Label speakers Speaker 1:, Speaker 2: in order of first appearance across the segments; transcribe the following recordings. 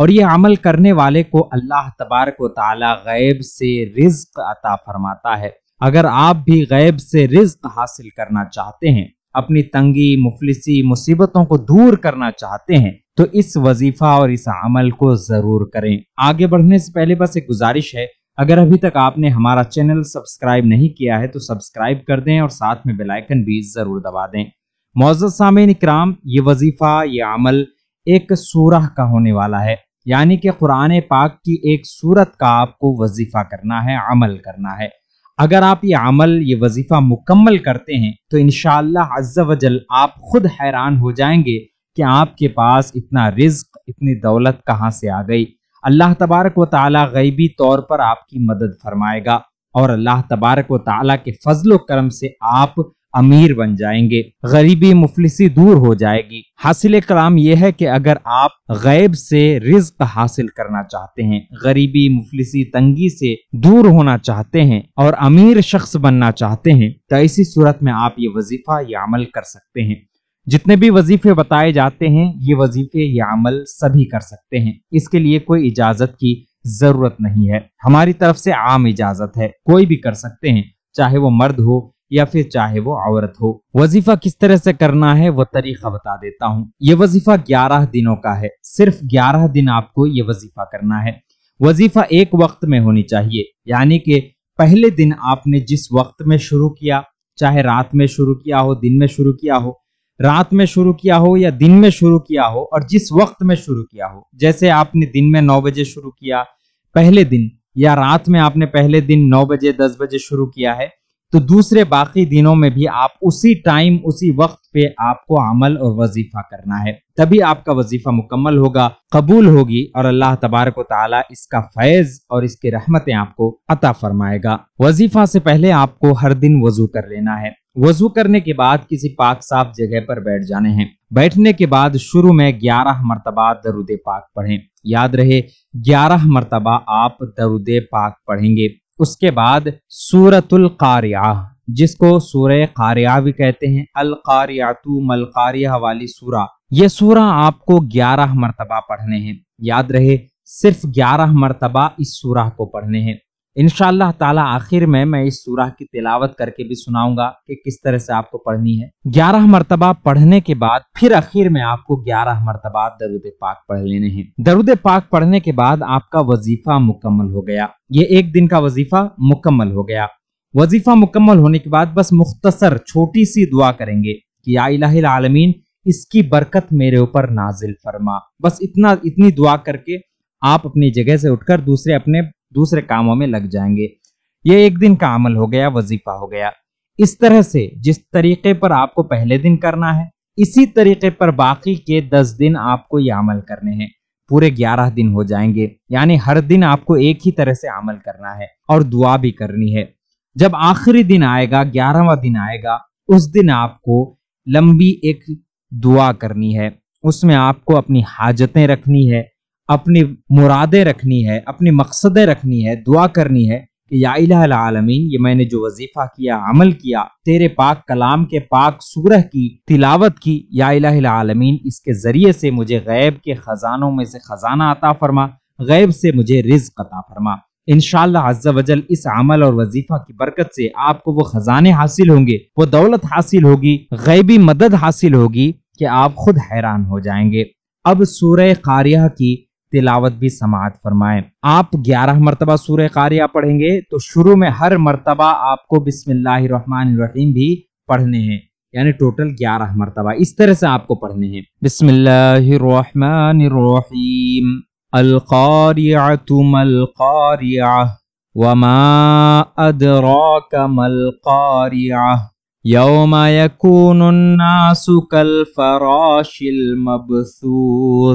Speaker 1: और ये अमल करने वाले को अल्लाह तबारक ताला गैब से रिज्क अता फरमाता है अगर आप भी गैब से रिज्क हासिल करना चाहते हैं अपनी तंगी मुफलिसी मुसीबतों को दूर करना चाहते हैं तो इस वजीफा और इस अमल को जरूर करें आगे बढ़ने से पहले बस एक गुजारिश है अगर अभी तक आपने हमारा चैनल सब्सक्राइब नहीं किया है तो सब्सक्राइब कर दें और साथ में बेलाइकन भी जरूर दबा दें मोजत सामिन इक्राम ये वजीफा ये अमल एक सूरह का होने वाला है यानी कि कुरान पाक की एक सूरत का आपको वजीफा करना है अमल करना है अगर आप ये अमल ये वजीफा मुकम्मल करते हैं तो इन आप खुद हैरान हो जाएंगे कि आपके पास इतना रिज्क इतनी दौलत कहाँ से आ गई अल्लाह तबारक व ताली गैबी तौर पर आपकी मदद फरमाएगा और अल्लाह तबारक व ताली के फजलो करम से आप अमीर बन जाएंगे गरीबी मुफलिसी दूर हो जाएगी हासिल कलाम यह है कि अगर आप गैब से रिज्क हासिल करना चाहते हैं गरीबी मुफलिसी तंगी से दूर होना चाहते हैं और अमीर शख्स बनना चाहते हैं तो इसी सूरत में आप ये वजीफा या अमल कर सकते हैं जितने भी वजीफे बताए जाते हैं ये वजीफे या अमल सभी कर सकते हैं इसके लिए कोई इजाजत की जरूरत नहीं है हमारी तरफ से आम इजाजत है कोई भी कर सकते हैं चाहे वो मर्द हो या फिर चाहे वो औरत हो वजीफा किस तरह से करना है वो तरीका बता देता हूँ ये वजीफा ग्यारह दिनों का है सिर्फ ग्यारह दिन आपको ये वजीफा करना है वजीफा एक वक्त में होनी चाहिए यानी कि पहले दिन आपने जिस वक्त में शुरू किया चाहे रात में शुरू किया हो दिन में शुरू किया हो रात में शुरू किया हो या दिन में शुरू किया हो और जिस वक्त में शुरू किया हो जैसे आपने दिन में नौ बजे शुरू किया पहले दिन या रात में आपने पहले दिन नौ बजे दस बजे शुरू किया है तो दूसरे बाकी दिनों में भी आप उसी टाइम उसी वक्त पे आपको अमल और वजीफा करना है तभी आपका वजीफा मुकम्मल होगा कबूल होगी और अल्लाह तबारक ताला इसका फैज और इसकी रहमतें आपको अता फरमाएगा वजीफा से पहले आपको हर दिन वजू कर लेना है वजू करने के बाद किसी पाक साफ जगह पर बैठ जाने हैं बैठने के बाद शुरू में ग्यारह मरतबा दरुद पाक पढ़ें याद रहे ग्यारह मरतबा आप दरुद पाक पढ़ेंगे उसके बाद सूरतुल कारिया जिसको सूर्य कारिया भी कहते हैं अल कारियातु मल कारिया वाली सूरा ये सूरा आपको ग्यारह मरतबा पढ़ने हैं याद रहे सिर्फ ग्यारह मरतबा इस सूरा को पढ़ने हैं इन ताला आखिर में मैं इस सूरह की तिलावत करके भी सुनाऊंगा कि किस तरह से आपको पढ़नी है ग्यारह मरतबा पढ़ने के बाद फिर आखिर में आपको ग्यारह मरतबा दरुद पाक पढ़ लेने हैं दरुद पाक पढ़ने के बाद आपका वजीफा मुकम्मल हो गया ये एक दिन का वजीफा मुकम्मल हो गया वजीफा मुकम्मल होने के बाद बस मुख्तसर छोटी सी दुआ करेंगे कि आलमीन इसकी बरकत मेरे ऊपर नाजिल फरमा बस इतना इतनी दुआ करके आप अपनी जगह से उठकर दूसरे अपने दूसरे कामों में लग जाएंगे ये एक दिन का अमल हो गया वजीफा हो गया इस तरह से जिस तरीके पर आपको पहले दिन करना है इसी तरीके पर बाकी के दस दिन आपको ये अमल करने हैं पूरे ग्यारह दिन हो जाएंगे यानी हर दिन आपको एक ही तरह से अमल करना है और दुआ भी करनी है जब आखिरी दिन आएगा ग्यारहवा दिन आएगा उस दिन आपको लंबी एक दुआ करनी है उसमें आपको अपनी हाजतें रखनी है अपनी मुरादें रखनी है अपनी मकसदें रखनी है दुआ करनी है कि यामीन ये मैंने जो वजीफा किया अमल किया तेरे पाक कलाम के पाक सूरह की तिलावत की यामीन इसके ज़रिए से मुझे गैब के ख़जानों में से ख़जाना अता फरमा गैब से मुझे रिज्क अता फरमा इन वजल इस अमल और वजीफा की बरकत से आपको वो खजाने हासिल होंगे वो दौलत हासिल होगी गैबी मदद हासिल होगी कि आप खुद हैरान हो जाएंगे अब सूर्य कारिया की तिलावत भी समात फरमाए आप 11 मरतबा सूर कारिया पढ़ेंगे तो शुरू में हर मरतबा आपको बिस्मिल्लाम भी पढ़ने हैं यानी टोटल 11 मरतबा इस तरह से आपको पढ़ने हैं बिस्मिल्लाम अलकारिया ما القارعة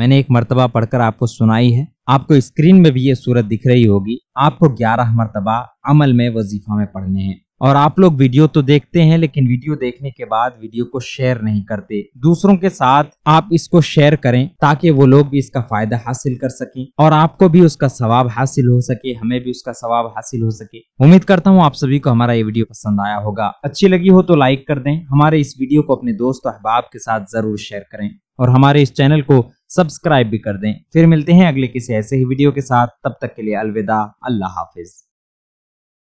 Speaker 1: मैंने एक मरतबा पढ़कर आपको सुनाई है आपको स्क्रीन में भी ये सूरत दिख रही होगी आपको ग्यारह मरतबा अमल में वजीफा में पढ़ने हैं और आप लोग वीडियो तो देखते हैं लेकिन वीडियो देखने के बाद वीडियो को शेयर नहीं करते दूसरों के साथ आप इसको शेयर करें ताकि वो लोग भी इसका फायदा हासिल कर सकें और आपको भी उसका सवाब हासिल हो सके हमें भी उसका सवाब हासिल हो सके उम्मीद करता हूँ आप सभी को हमारा ये वीडियो पसंद आया होगा अच्छी लगी हो तो लाइक कर दें हमारे इस वीडियो को अपने दोस्त अहबाब के साथ जरूर शेयर करें और हमारे इस चैनल को सब्सक्राइब भी कर दें फिर मिलते हैं अगले किसी ऐसे ही वीडियो के साथ तब तक के लिए अलविदा अल्लाह हाफिज़